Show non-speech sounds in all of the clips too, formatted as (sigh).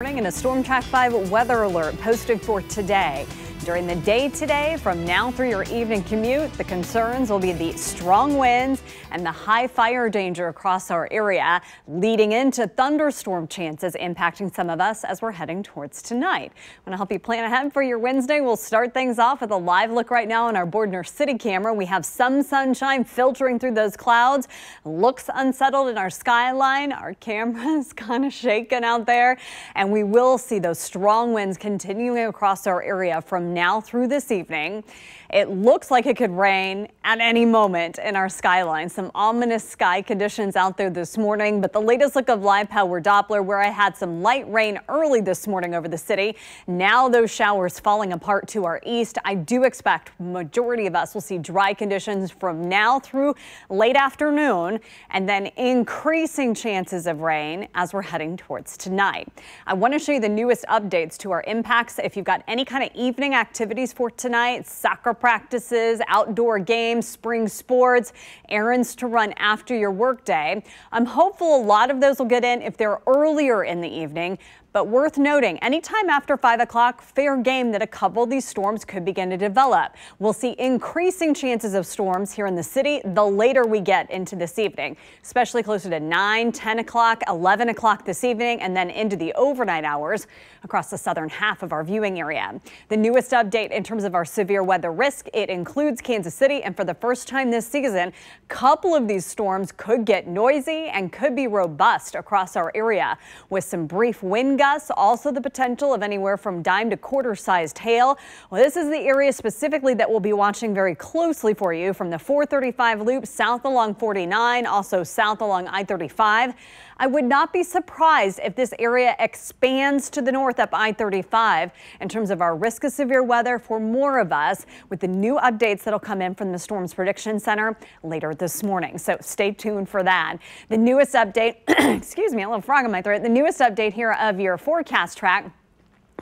Morning and a storm track 5 weather alert posted for today. During the day today, from now through your evening commute, the concerns will be the strong winds and the high fire danger across our area, leading into thunderstorm chances impacting some of us as we're heading towards tonight. I want to help you plan ahead for your Wednesday. We'll start things off with a live look right now on our Bordner City camera. We have some sunshine filtering through those clouds. Looks unsettled in our skyline. Our camera's (laughs) kind of shaking out there, and we will see those strong winds continuing across our area from now through this evening. It looks like it could rain at any moment in our skyline. Some ominous sky conditions out there this morning, but the latest look of live power Doppler where I had some light rain early this morning over the city. Now those showers falling apart to our east. I do expect majority of us will see dry conditions from now through late afternoon and then increasing chances of rain as we're heading towards tonight. I want to show you the newest updates to our impacts. If you've got any kind of evening activities for tonight, soccer practices, outdoor games, spring sports, errands to run after your workday. I'm hopeful a lot of those will get in if they're earlier in the evening, but worth noting, anytime after 5 o'clock, fair game that a couple of these storms could begin to develop. We'll see increasing chances of storms here in the city the later we get into this evening, especially closer to 9, 10 o'clock, 11 o'clock this evening, and then into the overnight hours across the southern half of our viewing area. The newest update in terms of our severe weather risk, it includes Kansas City, and for the first time this season, a couple of these storms could get noisy and could be robust across our area with some brief wind gusts also the potential of anywhere from dime to quarter sized hail. Well, this is the area specifically that we'll be watching very closely for you from the 435 loop south along 49, also south along I-35. I would not be surprised if this area expands to the north up I-35 in terms of our risk of severe weather for more of us with the new updates that'll come in from the Storms Prediction Center later this morning. So stay tuned for that. The newest update, (clears throat) excuse me, a little frog in my throat. The newest update here of your forecast track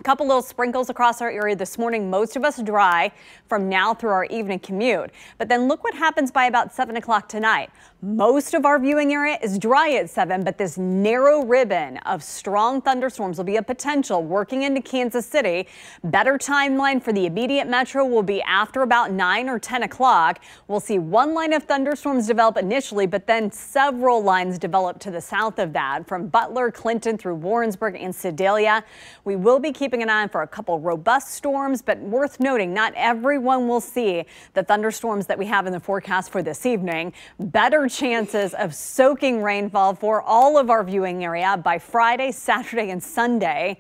couple little sprinkles across our area this morning. Most of us dry from now through our evening commute. But then look what happens by about 7 o'clock tonight. Most of our viewing area is dry at 7, but this narrow ribbon of strong thunderstorms will be a potential working into Kansas City. Better timeline for the immediate metro will be after about 9 or 10 o'clock. We'll see one line of thunderstorms develop initially, but then several lines develop to the south of that from Butler, Clinton through Warrensburg and Sedalia. We will be keeping keeping an eye on for a couple robust storms, but worth noting, not everyone will see the thunderstorms that we have in the forecast for this evening. Better chances of soaking rainfall for all of our viewing area by Friday, Saturday, and Sunday.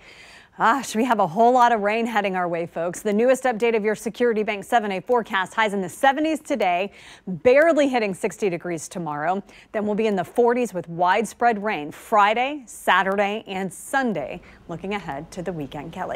Gosh, we have a whole lot of rain heading our way, folks. The newest update of your Security Bank 7A forecast highs in the 70s today, barely hitting 60 degrees tomorrow. Then we'll be in the 40s with widespread rain Friday, Saturday, and Sunday. Looking ahead to the weekend, Kelly.